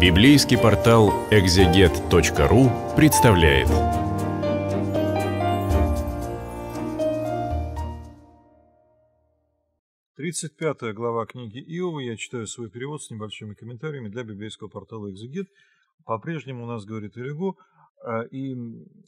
Библейский портал экзегет.ру представляет. Тридцать пятая глава книги Иова. Я читаю свой перевод с небольшими комментариями для библейского портала «Экзегет». По-прежнему у нас говорит Иригу, э, и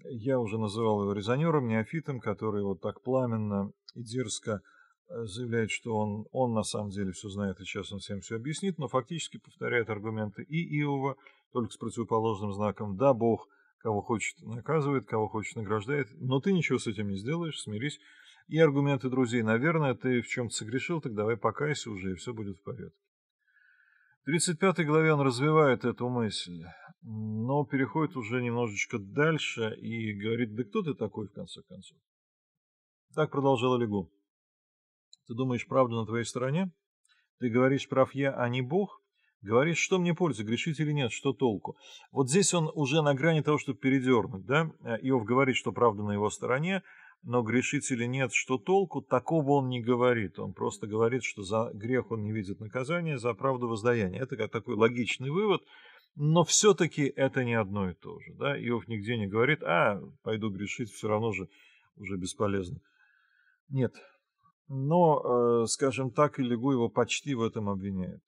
я уже называл его резонером, неофитом, который вот так пламенно и дерзко – Э, заявляет, что он, он на самом деле все знает и сейчас он всем все объяснит, но фактически повторяет аргументы и Иова, только с противоположным знаком «Да, Бог, кого хочет наказывает, кого хочет награждает, но ты ничего с этим не сделаешь, смирись». И аргументы друзей «Наверное, ты в чем-то согрешил, так давай покайся уже, и все будет в порядке». В 35 главе он развивает эту мысль, но переходит уже немножечко дальше и говорит «Да кто ты такой, в конце концов?» Так продолжал Олегу. Ты думаешь, правда на твоей стороне? Ты говоришь, прав я, а не Бог? Говоришь, что мне пользы, грешить или нет, что толку? Вот здесь он уже на грани того, чтобы передернуть, да? Э, Иов говорит, что правда на его стороне, но грешить или нет, что толку, такого он не говорит. Он просто говорит, что за грех он не видит наказания, за правду воздаяние. Это как такой логичный вывод, но все-таки это не одно и то же. Да? Иов нигде не говорит, а, пойду грешить, все равно же уже бесполезно. Нет, но, э, скажем так, Илигу его почти в этом обвиняет.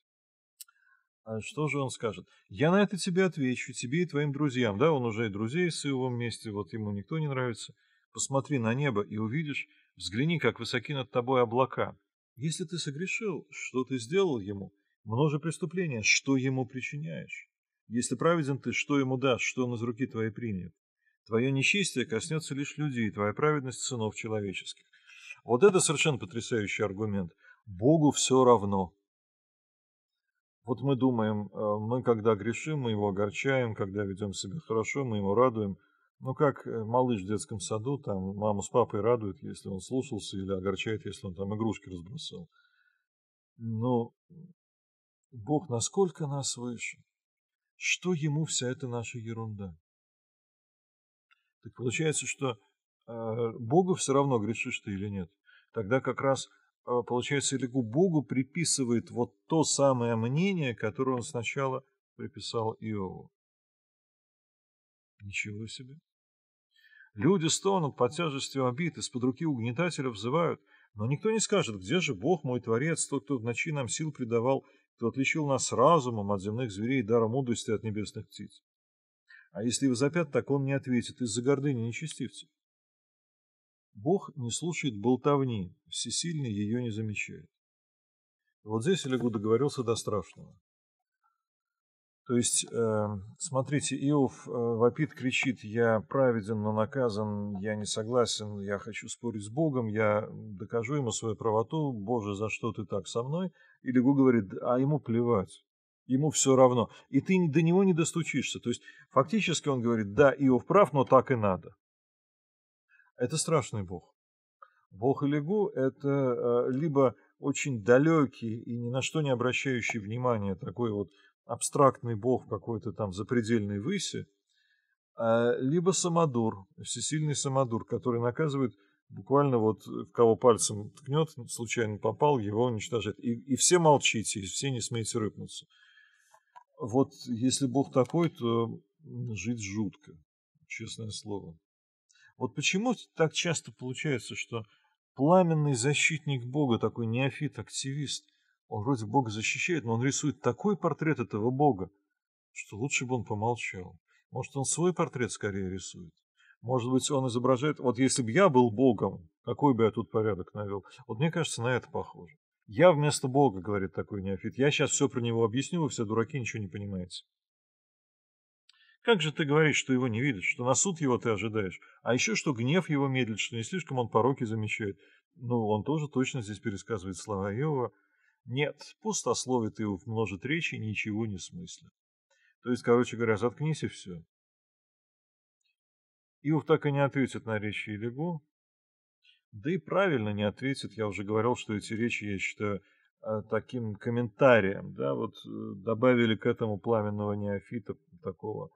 А что же он скажет? Я на это тебе отвечу, тебе и твоим друзьям. Да, он уже и друзей с Иовом вместе, вот ему никто не нравится. Посмотри на небо и увидишь, взгляни, как высоки над тобой облака. Если ты согрешил, что ты сделал ему? Множе преступления, что ему причиняешь? Если праведен ты, что ему дашь, что он из руки твоей примет? Твое нечестие коснется лишь людей, твоя праведность – сынов человеческих. Вот это совершенно потрясающий аргумент. Богу все равно. Вот мы думаем, э, мы когда грешим, мы его огорчаем, когда ведем себя хорошо, мы ему радуем. Ну, как э, малыш в детском саду, там маму с папой радует, если он слушался, или огорчает, если он там игрушки разбросал. Но Бог насколько нас выше? Что ему вся эта наша ерунда? Так получается, что Э, Богу все равно, грешишь ты или нет. Тогда как раз э, получается, Илику Богу приписывает вот то самое мнение, которое он сначала приписал Иову. Ничего себе. Люди стонут под тяжестью обид, из-под руки угнетателя взывают. Но никто не скажет, где же Бог, мой Творец, тот, кто в ночи нам сил придавал, кто отличил нас разумом от земных зверей, даром мудрости от небесных птиц. А если его запят, так он не ответит из-за гордыни нечестивцев. Бог не слушает болтовни, всесильный ее не замечает. Вот здесь Илигу договорился до страшного. То есть, э, смотрите, Иов э, вопит, кричит, я праведен, но наказан, я не согласен, я хочу спорить с Богом, я докажу ему свою правоту, Боже, за что ты так со мной? И Лигу говорит, а ему плевать, ему все равно, и ты до него не достучишься. То есть, фактически он говорит, да, Иов прав, но так и надо это страшный бог. Бог Илигу – это э, либо очень далекий и ни на что не обращающий внимания такой вот абстрактный бог какой-то там запредельной выси, а, либо самодур, всесильный самодур, который наказывает буквально вот э, кого пальцем ткнет, случайно попал, его уничтожает. И, и все молчите, и все не смейте рыпнуться. Вот если бог такой, то жить жутко, честное слово. Вот почему так часто получается, что пламенный защитник Бога, такой неофит-активист, он вроде Бога защищает, но он рисует такой портрет этого Бога, что лучше бы он помолчал. Может, он свой портрет скорее рисует. Может быть, он изображает, вот если бы я был Богом, какой бы я тут порядок навел. Вот мне кажется, на это похоже. Я вместо Бога, говорит такой неофит, я сейчас все про него объясню, вы все дураки, ничего не понимаете. Как же ты говоришь, что его не видишь, что на суд его ты ожидаешь, а еще что гнев его медлит, что не слишком он пороки замечает. Ну, он тоже точно здесь пересказывает слова Иова. Нет, пустословие ты его множит речи, ничего не смыслит. То есть, короче говоря, заткнись и все. Иов так и не ответит на речи Илигу. Да и правильно не ответит. Я уже говорил, что эти речи, я считаю, э, таким комментарием. Да, вот э, добавили к этому пламенного неофита такого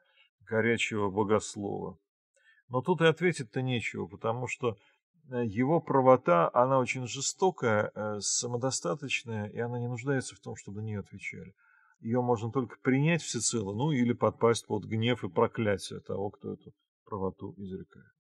горячего богослова. Но тут и ответить-то нечего, потому что э, его правота, она очень жестокая, э, самодостаточная, и она не нуждается в том, чтобы на нее отвечали. Ее можно только принять всецело, ну или подпасть под гнев и проклятие того, кто эту правоту изрекает.